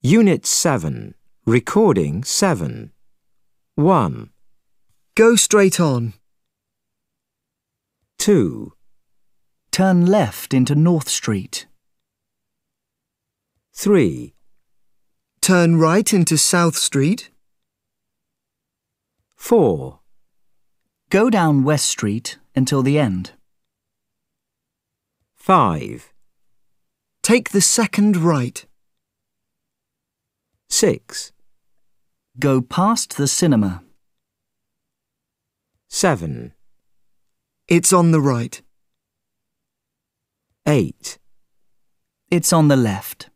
Unit 7, Recording 7. 1. Go straight on. 2. Turn left into North Street. 3. Turn right into South Street. 4. Go down West Street until the end. 5. Take the second right. 6. Go past the cinema. 7. It's on the right. 8. It's on the left.